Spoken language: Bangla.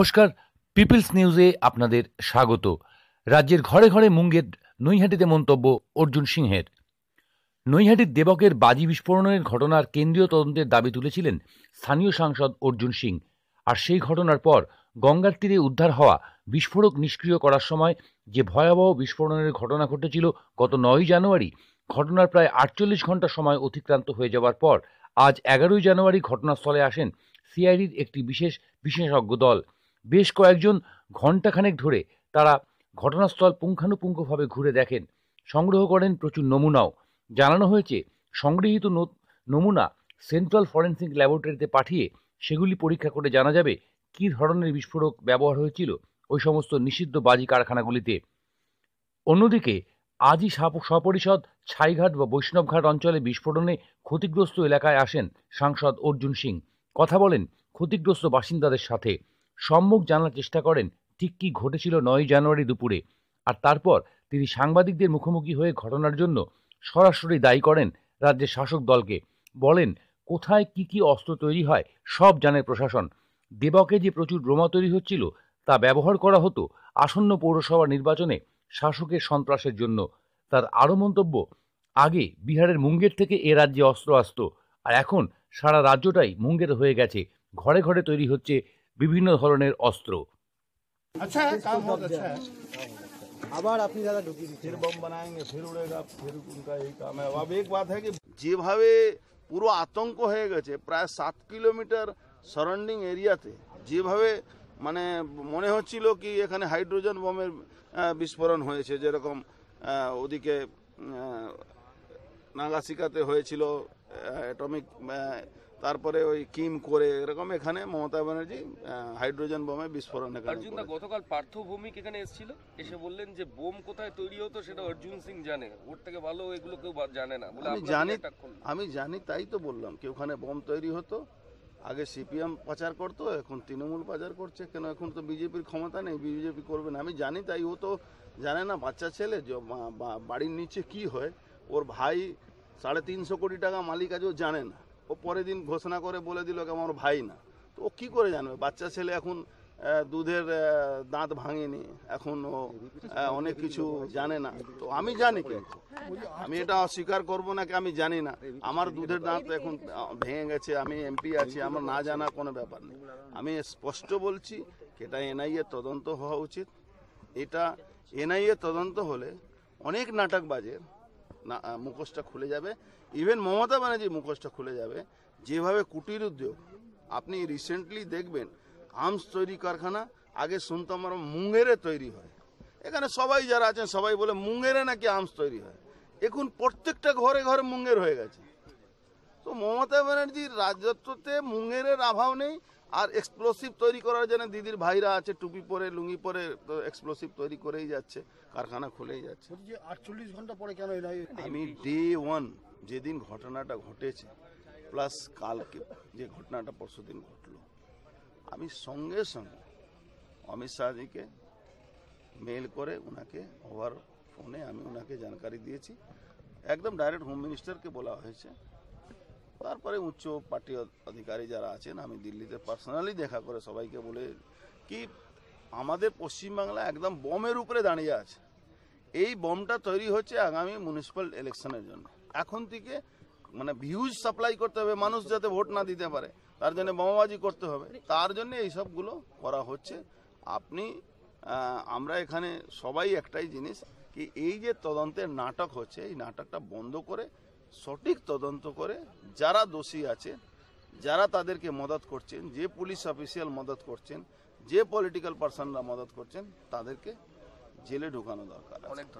নমস্কার পিপলস নিউজে আপনাদের স্বাগত রাজ্যের ঘরে ঘরে মুঙ্গের নৈহাটিতে মন্তব্য অর্জুন সিংহের নৈহাটির দেবকের বাজি বিস্ফোরণের ঘটনার কেন্দ্রীয় তদন্তের দাবি তুলেছিলেন স্থানীয় সাংসদ অর্জুন সিং আর সেই ঘটনার পর গঙ্গার তীরে উদ্ধার হওয়া বিস্ফোরক নিষ্ক্রিয় করার সময় যে ভয়াবহ বিস্ফোরণের ঘটনা ঘটেছিল গত নয়ই জানুয়ারি ঘটনার প্রায় আটচল্লিশ ঘন্টা সময় অতিক্রান্ত হয়ে যাওয়ার পর আজ এগারোই জানুয়ারি ঘটনাস্থলে আসেন সিআইডির একটি বিশেষ বিশেষজ্ঞ দল বেশ কয়েকজন ঘণ্টাখানেক ধরে তারা ঘটনাস্থল পুঙ্খানুপুঙ্খভাবে ঘুরে দেখেন সংগ্রহ করেন প্রচুর নমুনাও জানানো হয়েছে সংগৃহীত নমুনা সেন্ট্রাল ফরেন্সিক ল্যাবরেটরিতে পাঠিয়ে সেগুলি পরীক্ষা করে জানা যাবে কি ধরনের বিস্ফোরক ব্যবহার হয়েছিল ওই সমস্ত নিষিদ্ধ বাজি কারখানাগুলিতে অন্যদিকে আজই সপরিষদ ছাইঘাট বা বৈষ্ণবঘাট অঞ্চলে বিস্ফোরণে ক্ষতিগ্রস্ত এলাকায় আসেন সাংসদ অর্জুন সিং কথা বলেন ক্ষতিগ্রস্ত বাসিন্দাদের সাথে সম্মুখ জানার চেষ্টা করেন ঠিক কী ঘটেছিল নয় জানুয়ারি দুপুরে আর তারপর তিনি সাংবাদিকদের মুখোমুখি হয়ে ঘটনার জন্য সরাসরি দায়ী করেন রাজ্যের শাসক দলকে বলেন কোথায় কি কি অস্ত্র তৈরি হয় সব জানে প্রশাসন দেবকে যে প্রচুর বোমা তৈরি হচ্ছিল তা ব্যবহার করা হতো আসন্ন পৌরসভা নির্বাচনে শাসকের সন্ত্রাসের জন্য তার আরও মন্তব্য আগে বিহারের মুঙ্গের থেকে এ রাজ্যে অস্ত্র আসত আর এখন সারা রাজ্যটাই মুঙ্গের হয়ে গেছে ঘরে ঘরে তৈরি হচ্ছে বিভিন্ন ধরনের অস্ত্র আচ্ছা, আচ্ছা। আবার যেভাবে পুরো আতঙ্ক হয়ে গেছে প্রায় সাত কিলোমিটার সারাউন্ডিং এরিয়াতে যেভাবে মানে মনে হচ্ছিল কি এখানে হাইড্রোজেন বোমের বিস্ফোরণ হয়েছে যেরকম ওদিকে নাগাসিকাতে হয়েছিল অ্যাটমিক তারপরে ওই কিম করে এরকম এখানে মমতা ব্যানার্জি হাইড্রোজেন বোমে বিস্ফোরণ অর্জুন দা গতকাল পার্থ ভৌমিক এখানে এসেছিল এসে বললেন যে বোম কোথায় তৈরি হতো সেটা অর্জুন সিং জানে ওর থেকে ভালো এগুলো কেউ জানে না আমি জানি আমি জানি তাই তো বললাম কি ওখানে বোম তৈরি হতো আগে সিপিএম পাচার করতো এখন তৃণমূল প্রচার করছে কেন এখন তো বিজেপির ক্ষমতা নেই বিজেপি করবে না আমি জানি তাই ও তো জানে না বাচ্চা ছেলে বাড়ির নিচে কি হয় ওর ভাই সাড়ে তিনশো কোটি টাকা মালিক আছে ও জানে না ও পরের দিন ঘোষণা করে বলে দিল কি আমার ভাই না তো ও কী করে জানবে বাচ্চা ছেলে এখন দুধের দাঁত ভাঙেনি এখন ও অনেক কিছু জানে না তো আমি জানি কে আমি এটা অস্বীকার করব না কি আমি জানি না আমার দুধের দাঁত এখন ভেঙে গেছে আমি এমপি আছি আমার না জানা কোনো ব্যাপার নেই আমি স্পষ্ট বলছি এটা এনআইএ তদন্ত হওয়া উচিত এটা এনআইএ তদন্ত হলে অনেক নাটকবাজের মুখোশটা খুলে যাবে ইভেন মমতা ব্যানার্জি মুখোশটা খুলে যাবে যেভাবে কুটির উদ্যোগ আপনি রিসেন্টলি দেখবেন আর্মস তৈরি কারখানা আগে শুনতাম আমার মুঙ্গেরে তৈরি হয় এখানে সবাই যারা আছেন সবাই বলে মুঙ্গেরে নাকি আর্মস তৈরি হয় এখন প্রত্যেকটা ঘরে ঘরে মুঙ্গের হয়ে গেছে তো মমতা ব্যানার্জির রাজত্বতে মুঙ্গেরের অভাব নেই আর এক্সপ্লোসিভ তৈরি করার জন্য দিদির ভাইরা আছে টুপি পরে লুঙ্গি পরে তো এক্সপ্লোসিভ তৈরি করেই যাচ্ছে কারখানা খুলেই যাচ্ছে আটচল্লিশ ঘন্টা পরে কেন আমি ডে ওয়ান যেদিন ঘটনাটা ঘটেছে প্লাস কালকে যে ঘটনাটা পরশু দিন ঘটলো আমি সঙ্গে সঙ্গে অমিত শাহজিকে মেল করে ওনাকে ওভার ফোনে আমি ওনাকে জানকারি দিয়েছি একদম ডাইরেক্ট হোম মিনিস্টারকে বলা হয়েছে তারপরে উচ্চ পার্টি অধিকারী যারা আছেন আমি দিল্লিতে পার্সোনালি দেখা করে সবাইকে বলে কি আমাদের পশ্চিমবাংলা একদম বমের উপরে দাঁড়িয়ে আছে এই বমটা তৈরি হচ্ছে আগামী মিউনিসিপ্যাল ইলেকশনের জন্য এখন থেকে মানে ভিউজ সাপ্লাই করতে হবে মানুষ যাতে ভোট না দিতে পারে তার জন্য বোমাবাজি করতে হবে তার জন্য এইসবগুলো করা হচ্ছে আপনি আমরা এখানে সবাই একটাই জিনিস কি এই যে তদন্তের নাটক হচ্ছে এই নাটকটা বন্ধ করে সঠিক তদন্ত করে যারা দোষী আছে যারা তাদেরকে মদত করছেন যে পুলিশ অফিসিয়াল মদত করছেন যে পলিটিক্যাল পার্সনরা মদত করছেন তাদেরকে জেলে ঢুকানো দরকার অনেক